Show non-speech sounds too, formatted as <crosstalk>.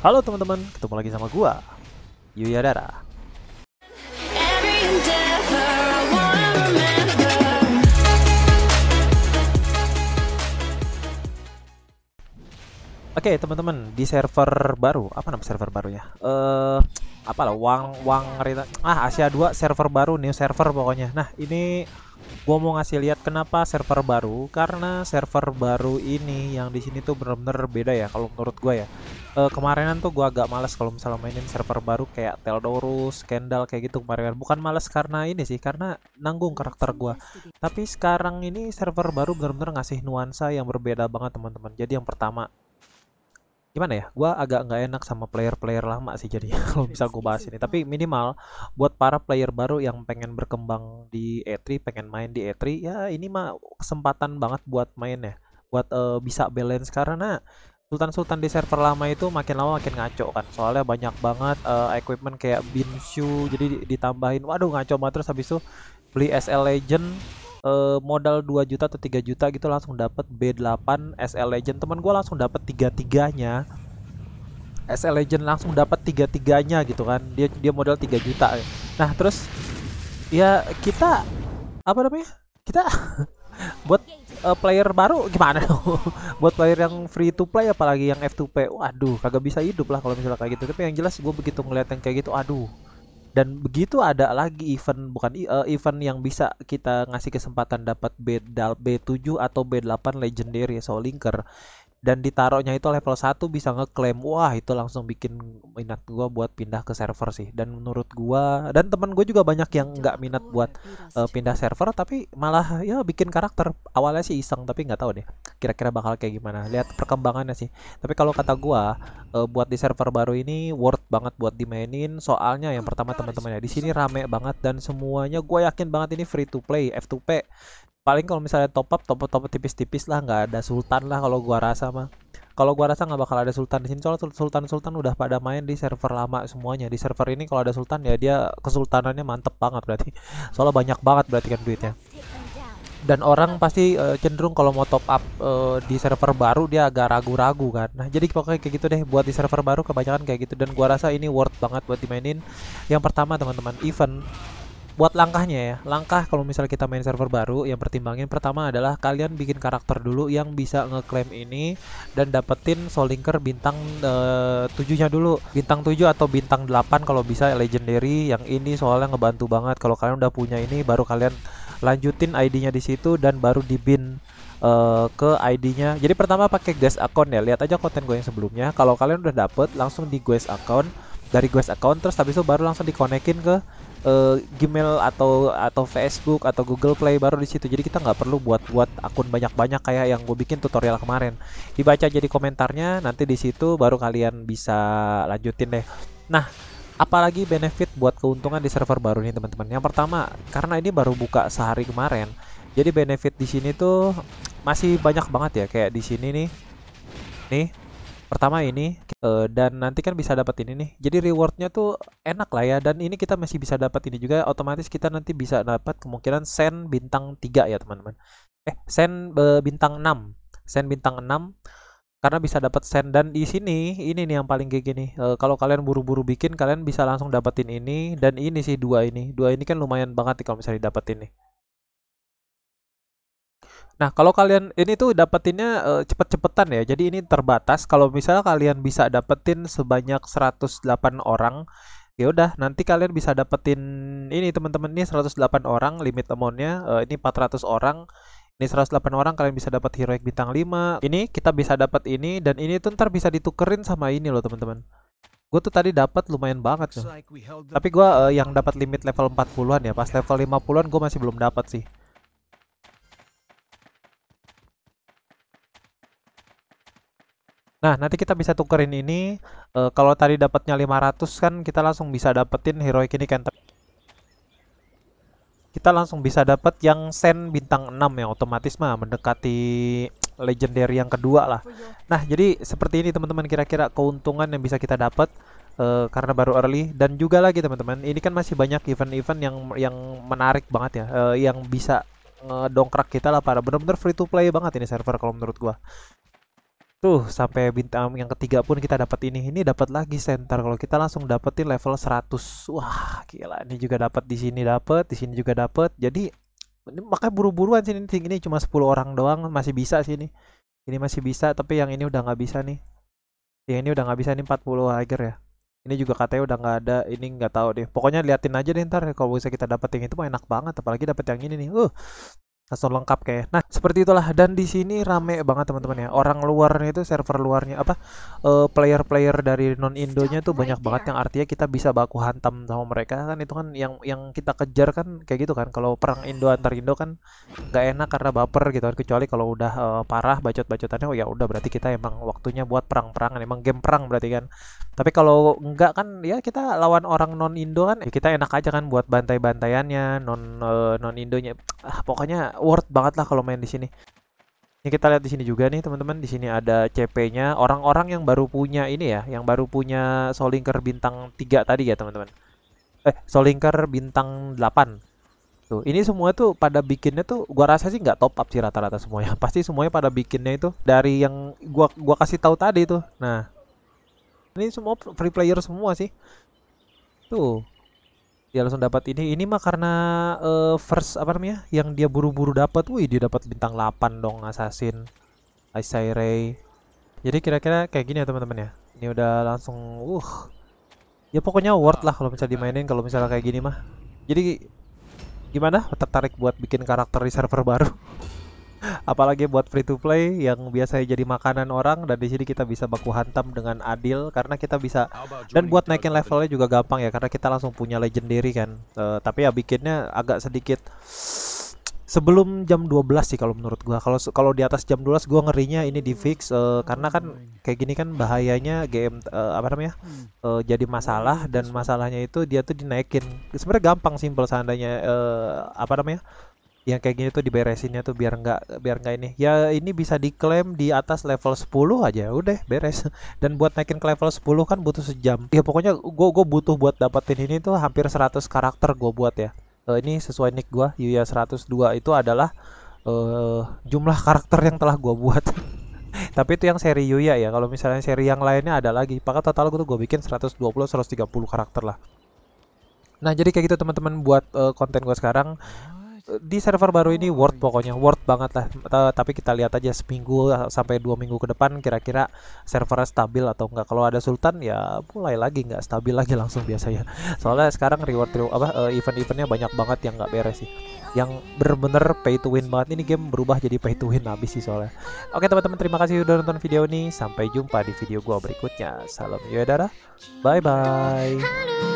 Halo teman-teman, ketemu lagi sama gua, Yuya Dara. Oke okay, teman-teman di server baru apa nama server barunya? Eh uh, apalah Wang Wang ah Asia 2 server baru new server pokoknya. Nah ini gua mau ngasih lihat kenapa server baru karena server baru ini yang di sini tuh bener-bener beda ya kalau menurut gua ya uh, kemarinan tuh gue agak malas kalau misalnya mainin server baru kayak Teldorus, Kendall kayak gitu kemarin kan. bukan malas karena ini sih karena nanggung karakter gue tapi sekarang ini server baru bener-bener ngasih nuansa yang berbeda banget teman-teman jadi yang pertama gimana ya gue agak nggak enak sama player-player lama sih jadi <laughs> kalau bisa gue bahas ini tapi minimal buat para player baru yang pengen berkembang di E3 pengen main di E3 ya ini mah kesempatan banget buat main ya buat uh, bisa balance karena sultan-sultan di server lama itu makin lama makin ngaco kan soalnya banyak banget uh, equipment kayak binshu jadi ditambahin waduh ngaco banget terus habis itu beli SL Legend uh, modal 2 juta atau 3 juta gitu langsung dapat B8 SL Legend teman gue langsung dapat tiga-tiganya SL Legend langsung dapat tiga-tiganya gitu kan dia dia modal 3 juta nah terus ya kita apa namanya kita <laughs> buat uh, player baru gimana <laughs> buat player yang free to play apalagi yang F2P waduh kagak bisa hidup lah kalau misalnya kayak gitu tapi yang jelas gue begitu ngeliat yang kayak gitu aduh dan begitu ada lagi event bukan uh, event yang bisa kita ngasih kesempatan dapat B B7 atau B8 legendary soul linker dan ditaruhnya itu level 1 bisa ngeklaim wah itu langsung bikin minat gua buat pindah ke server sih dan menurut gua dan teman gue juga banyak yang nggak minat buat uh, pindah server tapi malah ya bikin karakter awalnya sih iseng tapi nggak tahu deh kira-kira bakal kayak gimana lihat perkembangannya sih tapi kalau kata gua uh, buat di server baru ini worth banget buat dimainin soalnya yang pertama teman temannya di sini rame banget dan semuanya gua yakin banget ini free to play F2P paling kalau misalnya top up top up top up tipis-tipis lah nggak ada sultan lah kalau gua rasa mah kalau gua rasa nggak bakal ada sultan di sini soalnya sultan sultan udah pada main di server lama semuanya di server ini kalau ada sultan ya dia kesultanannya mantep banget berarti <laughs> soalnya banyak banget berarti kan duitnya dan orang pasti uh, cenderung kalau mau top up uh, di server baru dia agak ragu-ragu kan nah jadi pokoknya kayak gitu deh buat di server baru kebanyakan kayak gitu dan gua rasa ini worth banget buat dimainin yang pertama teman-teman event buat langkahnya ya langkah kalau misalnya kita main server baru yang pertimbangin pertama adalah kalian bikin karakter dulu yang bisa ngeklaim ini dan dapetin bintang uh, eh, bintang tujuhnya dulu bintang 7 atau bintang 8 kalau bisa legendary yang ini soalnya ngebantu banget kalau kalian udah punya ini baru kalian lanjutin ID-nya di situ dan baru dibin uh, ke ID-nya. Jadi pertama pakai guest account ya. Lihat aja konten gue yang sebelumnya. Kalau kalian udah dapet langsung di guest account dari guest account terus habis itu baru langsung dikonekin ke uh, Gmail atau atau Facebook atau Google Play baru di situ. Jadi kita nggak perlu buat buat akun banyak-banyak kayak yang gue bikin tutorial kemarin. Dibaca jadi komentarnya nanti di situ baru kalian bisa lanjutin deh. Nah, apalagi benefit buat keuntungan di server baru nih teman-teman. Yang pertama, karena ini baru buka sehari kemarin. Jadi benefit di sini tuh masih banyak banget ya kayak di sini nih. Nih, pertama ini uh, dan nanti kan bisa dapat ini nih jadi rewardnya tuh enak lah ya dan ini kita masih bisa dapat ini juga otomatis kita nanti bisa dapat kemungkinan sen bintang 3 ya teman-teman eh sen uh, bintang 6 sen bintang 6 karena bisa dapat sen dan di sini ini nih yang paling kayak nih eh, e, kalau kalian buru-buru bikin kalian bisa langsung dapetin ini dan ini sih dua ini dua ini kan lumayan banget kalau misalnya dapetin nih Nah, kalau kalian ini tuh dapetinnya uh, cepet-cepetan ya. Jadi ini terbatas. Kalau misalnya kalian bisa dapetin sebanyak 108 orang, ya udah nanti kalian bisa dapetin ini teman-teman ini 108 orang limit amountnya uh, ini 400 orang ini 108 orang kalian bisa dapat heroic bintang 5 ini kita bisa dapat ini dan ini tuh ntar bisa ditukerin sama ini loh teman-teman gue tuh tadi dapat lumayan banget tuh. Tapi gue uh, yang dapat limit level 40-an ya. Pas level 50-an gue masih belum dapat sih. Nah, nanti kita bisa tukerin ini. E, kalau tadi dapatnya 500 kan kita langsung bisa dapetin heroik ini kan. Kita langsung bisa dapat yang sen bintang 6 ya otomatis mah mendekati <tsk> legendary yang kedua lah. Nah, jadi seperti ini teman-teman kira-kira keuntungan yang bisa kita dapat e, eh, karena baru early dan juga lagi teman-teman, ini kan masih banyak event-event yang yang menarik banget ya, e, yang bisa dongkrak kita lah para benar-benar free to play banget ini server kalau menurut gua tuh sampai bintang yang ketiga pun kita dapat ini ini dapat lagi center kalau kita langsung dapetin level 100 wah gila ini juga dapat di sini dapat di sini juga dapat jadi ini, makanya buru-buruan sini ini cuma 10 orang doang masih bisa sini ini masih bisa tapi yang ini udah nggak bisa nih yang ini udah nggak bisa nih 40 hager ya ini juga katanya udah nggak ada ini nggak tahu deh pokoknya liatin aja deh ntar kalau bisa kita dapet yang itu mah enak banget apalagi dapet yang ini nih uh langsung lengkap kayak. Nah, seperti itulah dan di sini rame banget teman-teman ya. Orang luarnya itu server luarnya apa eh, player-player uh, dari non Indonya tuh banyak banget yang artinya kita bisa baku hantam sama mereka kan itu kan yang yang kita kejar kan kayak gitu kan. Kalau perang Indo antar Indo kan nggak enak karena baper gitu kan kecuali kalau udah uh, parah bacot-bacotannya oh ya udah berarti kita emang waktunya buat perang-perangan emang game perang berarti kan. Tapi kalau enggak kan ya kita lawan orang non Indo kan ya kita enak aja kan buat bantai-bantaiannya non uh, eh, non Indonya ah, pokoknya worth banget lah kalau main di sini. Ini kita lihat di sini juga nih teman-teman. Di sini ada CP-nya. Orang-orang yang baru punya ini ya, yang baru punya Solinker bintang 3 tadi ya teman-teman. Eh, Solinker bintang 8. Tuh, ini semua tuh pada bikinnya tuh gua rasa sih nggak top up sih rata-rata semuanya. <laughs> Pasti semuanya pada bikinnya itu dari yang gua gua kasih tahu tadi tuh. Nah, ini semua free player semua sih. Tuh, dia langsung dapat ini ini mah karena uh, first apa namanya yang dia buru-buru dapat wih dia dapat bintang 8 dong assassin Isai Ray jadi kira-kira kayak gini ya teman-teman ya ini udah langsung uh ya pokoknya worth lah kalau misalnya dimainin kalau misalnya kayak gini mah jadi gimana tertarik buat bikin karakter di server baru apalagi buat free to play yang biasanya jadi makanan orang dan di sini kita bisa baku hantam dengan adil karena kita bisa dan buat naikin levelnya juga gampang ya karena kita langsung punya legendary kan uh, tapi ya bikinnya agak sedikit sebelum jam 12 sih kalau menurut gua. Kalau kalau di atas jam 12 gua ngerinya ini di fix uh, karena kan kayak gini kan bahayanya game uh, apa namanya? Uh, jadi masalah dan masalahnya itu dia tuh dinaikin. Sebenarnya gampang simpel seandainya uh, apa namanya? yang kayak gini tuh diberesinnya tuh biar nggak biar nggak ini ya ini bisa diklaim di atas level 10 aja udah beres <laughs> dan buat naikin ke level 10 kan butuh sejam ya pokoknya gue gue butuh buat dapetin ini tuh hampir 100 karakter gue buat ya uh, ini sesuai nick gue Yuya 102 itu adalah uh, jumlah karakter yang telah gue buat <laughs> tapi itu yang seri Yuya ya kalau misalnya seri yang lainnya ada lagi maka total gue tuh gue bikin 120 130 karakter lah Nah, jadi kayak gitu teman-teman buat uh, konten gue sekarang di server baru ini worth pokoknya worth banget lah tapi kita lihat aja seminggu sampai dua minggu ke depan kira-kira servernya stabil atau enggak kalau ada Sultan ya mulai lagi nggak stabil lagi langsung biasanya soalnya sekarang reward, reward apa eh, event-eventnya banyak banget yang nggak beres sih yang bener-bener pay to win banget ini game berubah jadi pay to win habis sih soalnya oke teman-teman terima kasih sudah nonton video ini sampai jumpa di video gua berikutnya salam yaudara bye bye